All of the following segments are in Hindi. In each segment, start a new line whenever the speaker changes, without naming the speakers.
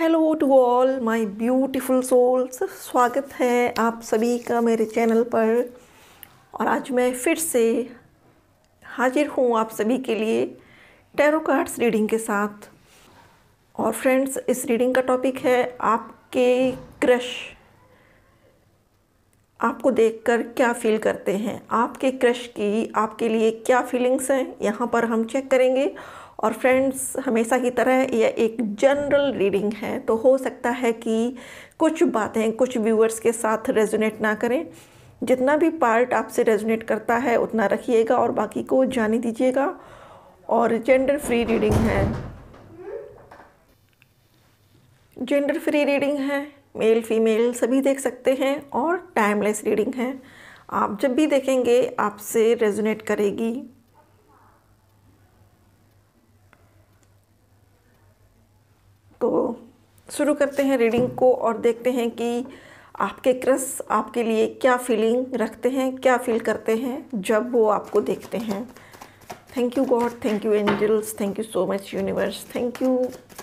hello to all my beautiful souls स्वागत है आप सभी का मेरे चैनल पर और आज मैं फिर से हाजिर हूँ आप सभी के लिए टैरो कार्ड्स रीडिंग के साथ और फ्रेंड्स इस रीडिंग का टॉपिक है आपके क्रश आपको देखकर क्या फील करते हैं आपके क्रश की आपके लिए क्या फीलिंग्स हैं यहाँ पर हम चेक करेंगे और फ्रेंड्स हमेशा की तरह यह एक जनरल रीडिंग है तो हो सकता है कि कुछ बातें कुछ व्यूअर्स के साथ रेजोनेट ना करें जितना भी पार्ट आपसे रेजोनेट करता है उतना रखिएगा और बाकी को जाने दीजिएगा और जेंडर फ्री रीडिंग है जेंडर फ्री रीडिंग है मेल फीमेल सभी देख सकते हैं और टाइमलेस रीडिंग है आप जब भी देखेंगे आपसे रेजोनेट करेगी तो शुरू करते हैं रीडिंग को और देखते हैं कि आपके क्रस आपके लिए क्या फीलिंग रखते हैं क्या फील करते हैं जब वो आपको देखते हैं thank you God thank you angels thank you so much universe thank you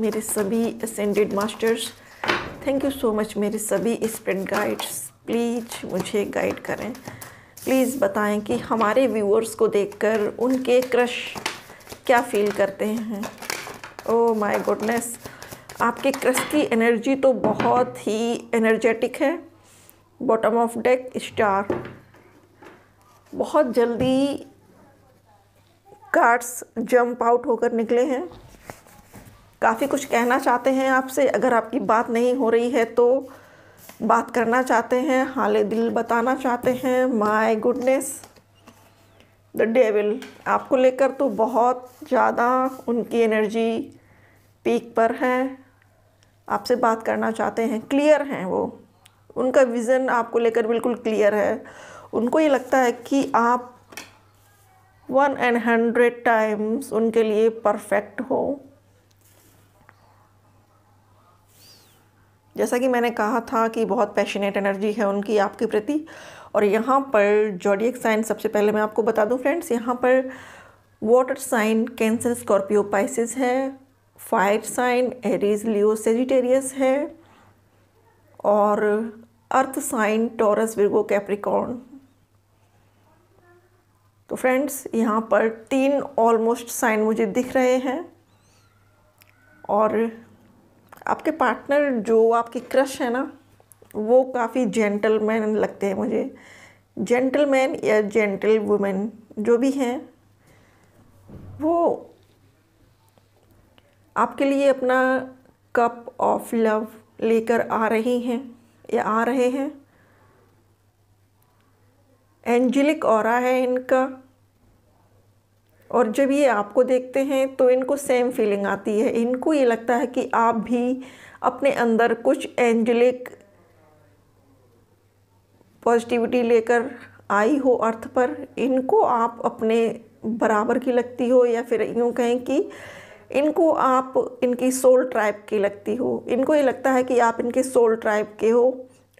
मेरे सभी ascended masters thank you so much मेरे सभी स्प्रेड गाइड्स प्लीज़ मुझे गाइड करें प्लीज़ बताएं कि हमारे व्यूअर्स को देखकर उनके क्रश क्या फील करते हैं ओ माय गुडनेस आपके क्रस की एनर्जी तो बहुत ही एनर्जेटिक है बॉटम ऑफ डेक स्टार बहुत जल्दी कार्ड्स जंप आउट होकर निकले हैं काफ़ी कुछ कहना चाहते हैं आपसे अगर आपकी बात नहीं हो रही है तो बात करना चाहते हैं हाल दिल बताना चाहते हैं माय गुडनेस द डेविल आपको लेकर तो बहुत ज़्यादा उनकी एनर्जी पीक पर है आपसे बात करना चाहते हैं क्लियर हैं वो उनका विज़न आपको लेकर बिल्कुल क्लियर है उनको ये लगता है कि आप वन एंड हंड्रेड टाइम्स उनके लिए परफेक्ट हो जैसा कि मैंने कहा था कि बहुत पैशनेट एनर्जी है उनकी आपके प्रति और यहाँ पर जॉडियक साइन सबसे पहले मैं आपको बता दूँ फ्रेंड्स यहाँ पर water sign Cancer Scorpio Pisces है fire sign Aries Leo Sagittarius है और earth sign Taurus Virgo Capricorn तो फ्रेंड्स यहाँ पर तीन ऑलमोस्ट साइन मुझे दिख रहे हैं और आपके पार्टनर जो आपकी क्रश है ना वो काफ़ी जेंटलमैन लगते हैं मुझे जेंटलमैन या जेंटल वुमेन जो भी हैं वो आपके लिए अपना कप ऑफ लव लेकर आ रही हैं या आ रहे हैं एंजेलिक और है इनका और जब ये आपको देखते हैं तो इनको सेम फीलिंग आती है इनको ये लगता है कि आप भी अपने अंदर कुछ एंजेलिक पॉजिटिविटी लेकर आई हो अर्थ पर इनको आप अपने बराबर की लगती हो या फिर यूँ कहें कि इनको आप इनकी सोल ट्राइब की लगती हो इनको ये लगता है कि आप इनके सोल ट्राइब के हो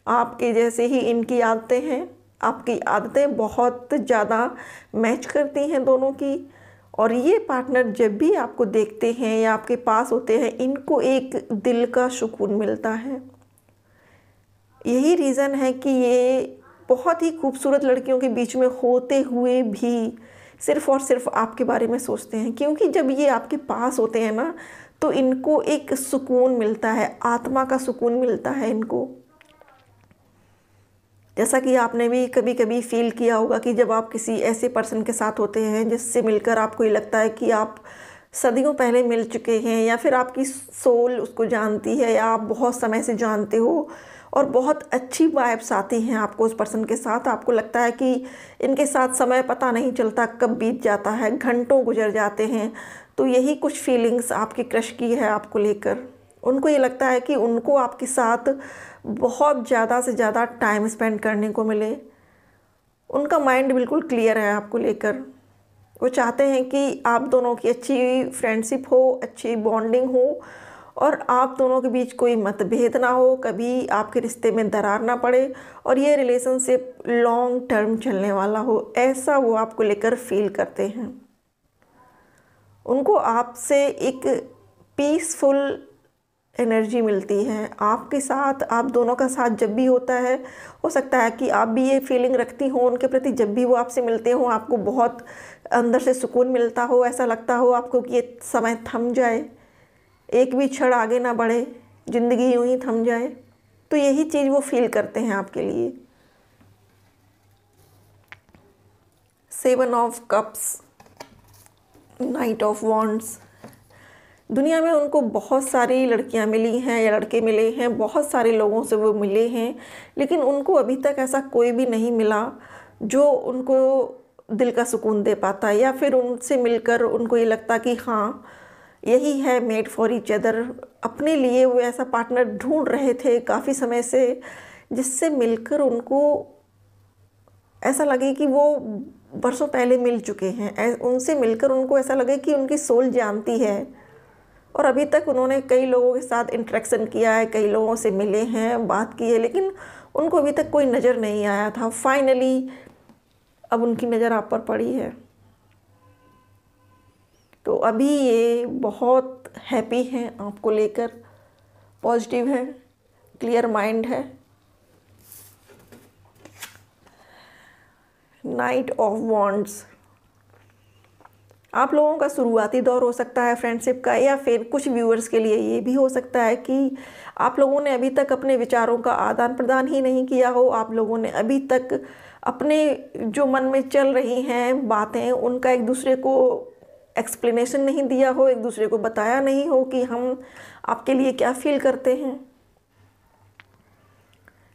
आपके जैसे ही इनकी आदतें हैं आपकी आदतें बहुत ज़्यादा मैच करती हैं दोनों की और ये पार्टनर जब भी आपको देखते हैं या आपके पास होते हैं इनको एक दिल का सुकून मिलता है यही रीज़न है कि ये बहुत ही खूबसूरत लड़कियों के बीच में होते हुए भी सिर्फ और सिर्फ आपके बारे में सोचते हैं क्योंकि जब ये आपके पास होते हैं ना तो इनको एक सुकून मिलता है आत्मा का सुकून मिलता है इनको जैसा कि आपने भी कभी कभी फील किया होगा कि जब आप किसी ऐसे पर्सन के साथ होते हैं जिससे मिलकर आपको ये लगता है कि आप सदियों पहले मिल चुके हैं या फिर आपकी सोल उसको जानती है या आप बहुत समय से जानते हो और बहुत अच्छी वाइब्स आती हैं आपको उस पर्सन के साथ आपको लगता है कि इनके साथ समय पता नहीं चलता कब बीत जाता है घंटों गुजर जाते हैं तो यही कुछ फीलिंग्स आपकी क्रश की है आपको लेकर उनको ये लगता है कि उनको आपके साथ बहुत ज़्यादा से ज़्यादा टाइम स्पेंड करने को मिले उनका माइंड बिल्कुल क्लियर है आपको लेकर वो चाहते हैं कि आप दोनों की अच्छी फ्रेंडशिप हो अच्छी बॉन्डिंग हो और आप दोनों के बीच कोई मतभेद ना हो कभी आपके रिश्ते में दरार ना पड़े और ये रिलेशनशिप लॉन्ग टर्म चलने वाला हो ऐसा वो आपको लेकर फील करते हैं उनको आपसे एक पीसफुल एनर्जी मिलती है आपके साथ आप दोनों का साथ जब भी होता है हो सकता है कि आप भी ये फीलिंग रखती हो उनके प्रति जब भी वो आपसे मिलते हों आपको बहुत अंदर से सुकून मिलता हो ऐसा लगता हो आपको कि ये समय थम जाए एक भी क्षण आगे ना बढ़े ज़िंदगी यूं ही थम जाए तो यही चीज़ वो फील करते हैं आपके लिए seven of cups knight of wands दुनिया में उनको बहुत सारी लड़कियां मिली हैं या लड़के मिले हैं बहुत सारे लोगों से वो मिले हैं लेकिन उनको अभी तक ऐसा कोई भी नहीं मिला जो उनको दिल का सुकून दे पाता या फिर उनसे मिलकर उनको ये लगता कि हाँ यही है मेड फॉर इच अदर अपने लिए वो ऐसा पार्टनर ढूंढ रहे थे काफ़ी समय से जिससे मिलकर उनको ऐसा लगे कि वो बरसों पहले मिल चुके हैं उनसे मिलकर उनको ऐसा लगे कि उनकी सोल जानती है और अभी तक उन्होंने कई लोगों के साथ इंट्रैक्शन किया है कई लोगों से मिले हैं बात की है लेकिन उनको अभी तक कोई नज़र नहीं आया था फाइनली अब उनकी नज़र आप पर पड़ी है तो अभी ये बहुत हैप्पी हैं आपको लेकर पॉजिटिव है क्लियर माइंड है नाइट ऑफ वॉन्ड्स आप लोगों का शुरुआती दौर हो सकता है फ्रेंडशिप का या फिर कुछ व्यूअर्स के लिए ये भी हो सकता है कि आप लोगों ने अभी तक अपने विचारों का आदान प्रदान ही नहीं किया हो आप लोगों ने अभी तक अपने जो मन में चल रही हैं बातें उनका एक दूसरे को एक्सप्लेनेशन नहीं दिया हो एक दूसरे को बताया नहीं हो कि हम आपके लिए क्या फील करते हैं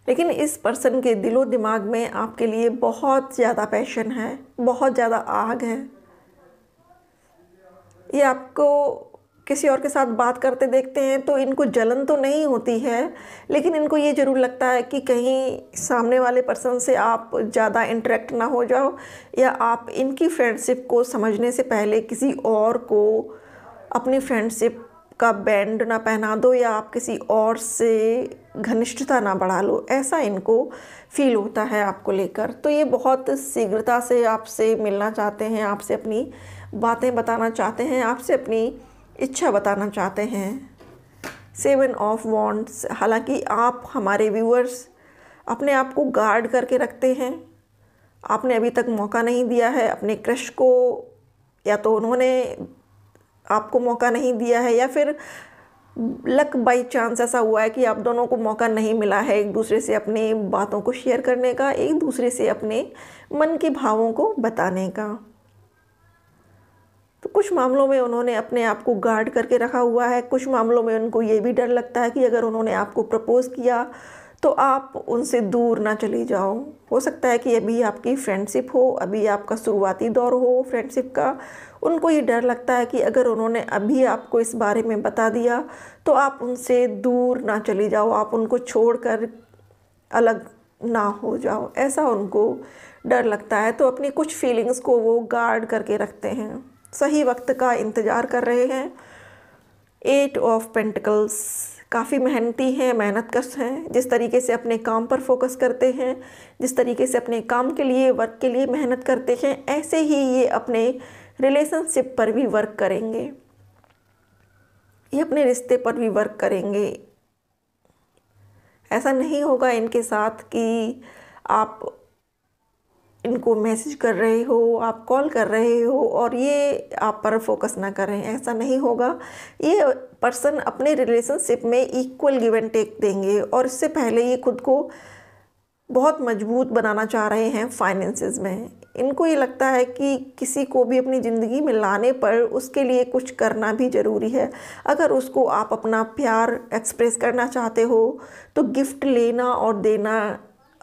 लेकिन इस पर्सन के दिलो दिमाग में आपके लिए बहुत ज़्यादा पैशन है बहुत ज़्यादा आग है ये आपको किसी और के साथ बात करते देखते हैं तो इनको जलन तो नहीं होती है लेकिन इनको ये ज़रूर लगता है कि कहीं सामने वाले पर्सन से आप ज़्यादा इंटरेक्ट ना हो जाओ या आप इनकी फ्रेंडशिप को समझने से पहले किसी और को अपनी फ्रेंडशिप का बैंड ना पहना दो या आप किसी और से घनिष्ठता ना बढ़ा लो ऐसा इनको फील होता है आपको लेकर तो ये बहुत शीघ्रता से आपसे मिलना चाहते हैं आपसे अपनी बातें बताना चाहते हैं आपसे अपनी इच्छा बताना चाहते हैं सेवन ऑफ वॉन्ट्स हालांकि आप हमारे व्यूअर्स अपने आप को गार्ड करके रखते हैं आपने अभी तक मौका नहीं दिया है अपने क्रश को या तो उन्होंने आपको मौका नहीं दिया है या फिर लक बाई चांस ऐसा हुआ है कि आप दोनों को मौका नहीं मिला है एक दूसरे से अपनी बातों को शेयर करने का एक दूसरे से अपने मन के भावों को बताने का तो कुछ मामलों में उन्होंने अपने आप को गार्ड करके रखा हुआ है कुछ मामलों में उनको ये भी डर लगता है कि अगर उन्होंने आपको प्रपोज़ किया तो आप उनसे दूर ना चली जाओ हो सकता है कि अभी आपकी फ्रेंडशिप हो अभी आपका शुरुआती दौर हो फ्रेंडशिप का उनको ये डर लगता है कि अगर उन्होंने अभी आपको इस बारे में बता दिया तो आप उनसे दूर ना चली जाओ आप उनको छोड़कर अलग ना हो जाओ ऐसा उनको डर लगता है तो अपनी कुछ फीलिंग्स को वो गार्ड करके रखते हैं सही वक्त का इंतज़ार कर रहे हैं एट ऑफ पेंटिकल्स काफ़ी मेहनती हैं मेहनत कश हैं जिस तरीके से अपने काम पर फोकस करते हैं जिस तरीके से अपने काम के लिए वर्क के लिए मेहनत करते हैं ऐसे ही ये अपने रिलेशनशिप पर भी वर्क करेंगे ये अपने रिश्ते पर भी वर्क करेंगे ऐसा नहीं होगा इनके साथ कि आप इनको मैसेज कर रहे हो आप कॉल कर रहे हो और ये आप पर फोकस ना करें ऐसा नहीं होगा ये पर्सन अपने रिलेशनशिप में इक्वल गिव एंड टेक देंगे और इससे पहले ये खुद को बहुत मजबूत बनाना चाह रहे हैं फाइनेंसेस में इनको ये लगता है कि किसी को भी अपनी ज़िंदगी में लाने पर उसके लिए कुछ करना भी ज़रूरी है अगर उसको आप अपना प्यार एक्सप्रेस करना चाहते हो तो गिफ्ट लेना और देना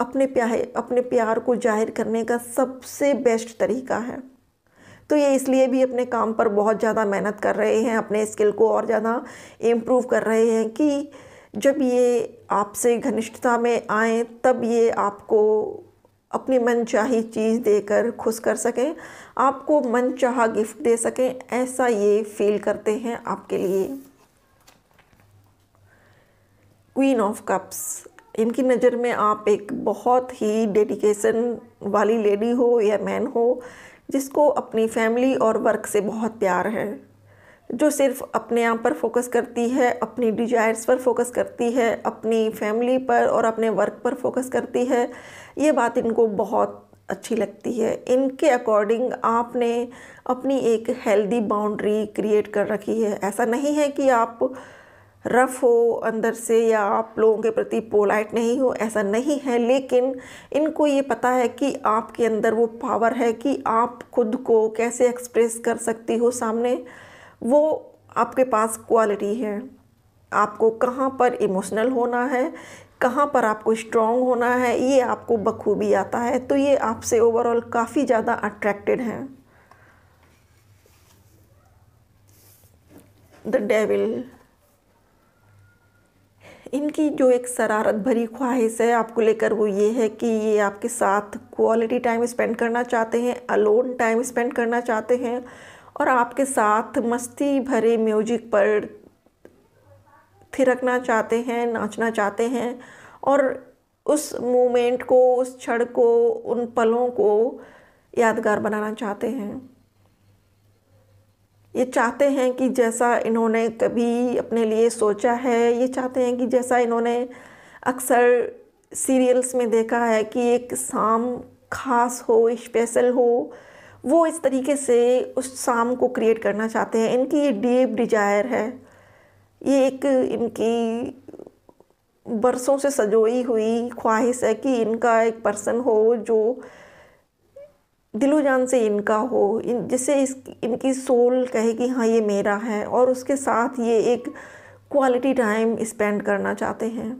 अपने प्यारे अपने प्यार को जाहिर करने का सबसे बेस्ट तरीका है तो ये इसलिए भी अपने काम पर बहुत ज़्यादा मेहनत कर रहे हैं अपने स्किल को और ज़्यादा इम्प्रूव कर रहे हैं कि जब ये आपसे घनिष्ठता में आए तब ये आपको अपनी मनचाही चीज़ देकर खुश कर सकें आपको मनचाहा गिफ्ट दे सकें ऐसा ये फील करते हैं आपके लिए क्वीन ऑफ कप्स इनकी नज़र में आप एक बहुत ही डेडिकेशन वाली लेडी हो या मैन हो जिसको अपनी फैमिली और वर्क से बहुत प्यार है जो सिर्फ अपने आप पर फोकस करती है अपनी डिजायर्स पर फोकस करती है अपनी फैमिली पर और अपने वर्क पर फोकस करती है ये बात इनको बहुत अच्छी लगती है इनके अकॉर्डिंग आपने अपनी एक हेल्दी बाउंड्री क्रिएट कर रखी है ऐसा नहीं है कि आप रफ़ हो अंदर से या आप लोगों के प्रति पोलाइट नहीं हो ऐसा नहीं है लेकिन इनको ये पता है कि आपके अंदर वो पावर है कि आप खुद को कैसे एक्सप्रेस कर सकती हो सामने वो आपके पास क्वालिटी है आपको कहाँ पर इमोशनल होना है कहाँ पर आपको स्ट्रॉन्ग होना है ये आपको बखूबी आता है तो ये आपसे ओवरऑल काफ़ी ज़्यादा अट्रैक्टेड हैं द डेविल इनकी जो एक शरारत भरी ख्वाहिश है आपको लेकर वो ये है कि ये आपके साथ क्वालिटी टाइम स्पेंड करना चाहते हैं अलोन टाइम स्पेंड करना चाहते हैं और आपके साथ मस्ती भरे म्यूजिक पर थिरकना चाहते हैं नाचना चाहते हैं और उस मोमेंट को उस क्षण को उन पलों को यादगार बनाना चाहते हैं ये चाहते हैं कि जैसा इन्होंने कभी अपने लिए सोचा है ये चाहते हैं कि जैसा इन्होंने अक्सर सीरियल्स में देखा है कि एक शाम खास हो स्पेशल हो वो इस तरीके से उस शाम को क्रिएट करना चाहते हैं इनकी ये डीप डिजायर है ये एक इनकी बरसों से सजोई हुई ख्वाहिश है कि इनका एक पर्सन हो जो दिलो जान से इनका हो इन जिससे इस इनकी सोल कहे कि हाँ ये मेरा है और उसके साथ ये एक क्वालिटी टाइम स्पेंड करना चाहते हैं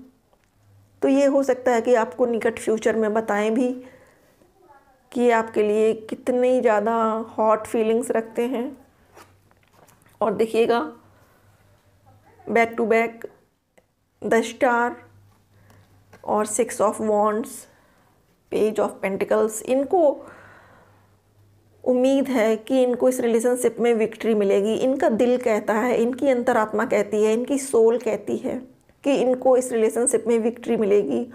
तो ये हो सकता है कि आपको निकट फ्यूचर में बताएं भी कि आपके लिए कितनी ज़्यादा हॉट फीलिंग्स रखते हैं और देखिएगा back to back the star और six of wands page of pentacles इनको उम्मीद है कि इनको इस रिलेशनशिप में विक्ट्री मिलेगी इनका दिल कहता है इनकी अंतरात्मा कहती है इनकी सोल कहती है कि इनको इस रिलेशनशिप में विक्ट्री मिलेगी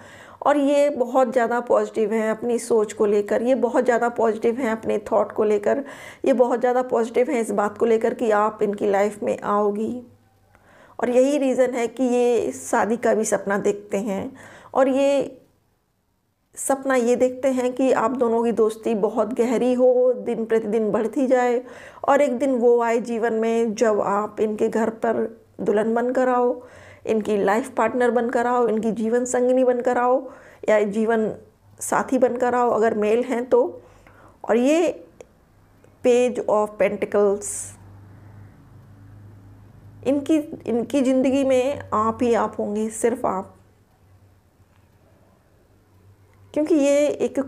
और ये बहुत ज़्यादा पॉजिटिव हैं अपनी सोच को लेकर ये बहुत ज़्यादा पॉजिटिव हैं अपने थॉट को लेकर ये बहुत ज़्यादा पॉजिटिव हैं इस बात को लेकर कि आप इनकी लाइफ में आओगी और यही रीज़न है कि ये शादी का भी सपना देखते हैं और ये सपना ये देखते हैं कि आप दोनों की दोस्ती बहुत गहरी हो दिन प्रतिदिन बढ़ती जाए और एक दिन वो आए जीवन में जब आप इनके घर पर दुल्हन बनकर आओ इनकी लाइफ पार्टनर बनकर आओ इनकी जीवन संगनी बनकर आओ या जीवन साथी बनकर आओ अगर मेल हैं तो और ये पेज ऑफ पेंटिकल्स इनकी इनकी ज़िंदगी में आप ही आप होंगे सिर्फ आप क्योंकि ये एक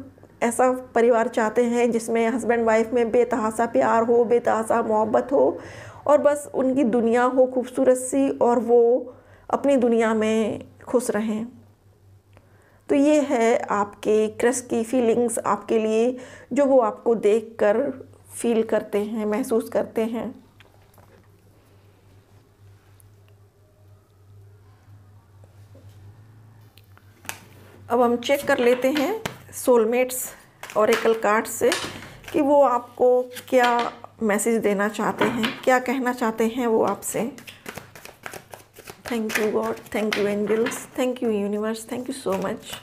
ऐसा परिवार चाहते हैं जिसमें हस्बैंड वाइफ में बेतहासा प्यार हो बेतहासा मोहब्बत हो और बस उनकी दुनिया हो खूबसूरत सी और वो अपनी दुनिया में खुश रहें तो ये है आपके क्रश की फीलिंग्स आपके लिए जो वो आपको देख कर फील करते हैं महसूस करते हैं अब हम चेक कर लेते हैं सोलमेट्स और एकल कार्ड से कि वो आपको क्या मैसेज देना चाहते हैं क्या कहना चाहते हैं वो आपसे thank you God thank you angels thank you universe thank you so much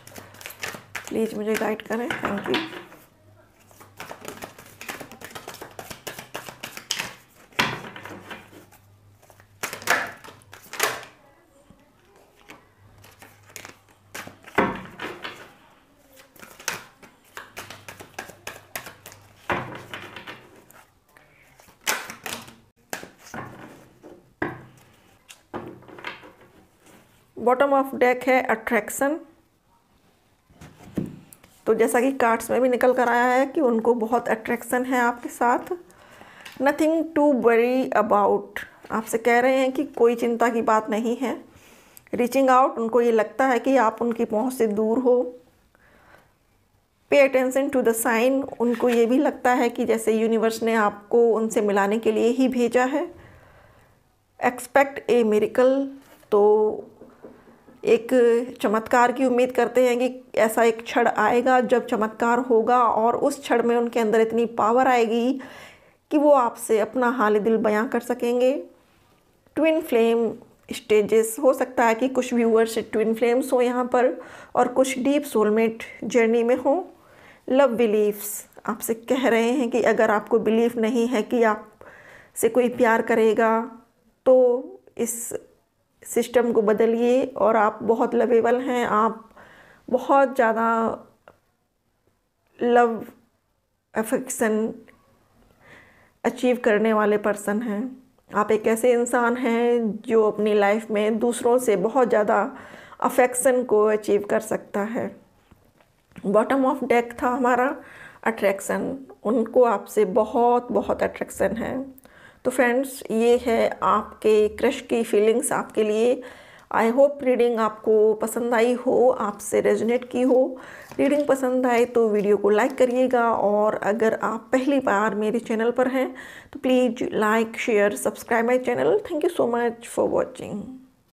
please मुझे गाइड करें thank you bottom of deck है अट्रैक्शन तो जैसा कि कार्ड्स में भी निकल कर आया है कि उनको बहुत अट्रैक्शन है आपके साथ नथिंग टू वरी अबाउट आपसे कह रहे हैं कि कोई चिंता की बात नहीं है रीचिंग आउट उनको ये लगता है कि आप उनकी पहुंच से दूर हो pay attention to the sign उनको ये भी लगता है कि जैसे यूनिवर्स ने आपको उनसे मिलाने के लिए ही भेजा है एक्सपेक्ट ए मेरिकल तो एक चमत्कार की उम्मीद करते हैं कि ऐसा एक क्षण आएगा जब चमत्कार होगा और उस क्षण में उनके अंदर इतनी पावर आएगी कि वो आपसे अपना हाल दिल बयां कर सकेंगे ट्विन फ्लेम स्टेजेस हो सकता है कि कुछ व्यूअर्स ट्विन फ्लेम्स हो यहाँ पर और कुछ डीप सोलमेट जर्नी में हो लव बिलीफ्स आपसे कह रहे हैं कि अगर आपको बिलीफ नहीं है कि आप से कोई प्यार करेगा तो इस सिस्टम को बदलिए और आप बहुत लवेबल हैं आप बहुत ज़्यादा लव अफेक्शन अचीव करने वाले पर्सन हैं आप एक ऐसे इंसान हैं जो अपनी लाइफ में दूसरों से बहुत ज़्यादा अफेक्शन को अचीव कर सकता है बॉटम ऑफ डेक था हमारा अट्रैक्शन उनको आपसे बहुत बहुत अट्रैक्शन है तो फ्रेंड्स ये है आपके क्रश की फीलिंग्स आपके लिए आई होप रीडिंग आपको पसंद आई हो आपसे रेजोनेट की हो रीडिंग पसंद आए तो वीडियो को लाइक करिएगा और अगर आप पहली बार मेरे चैनल पर हैं तो please like share subscribe my channel thank you so much for watching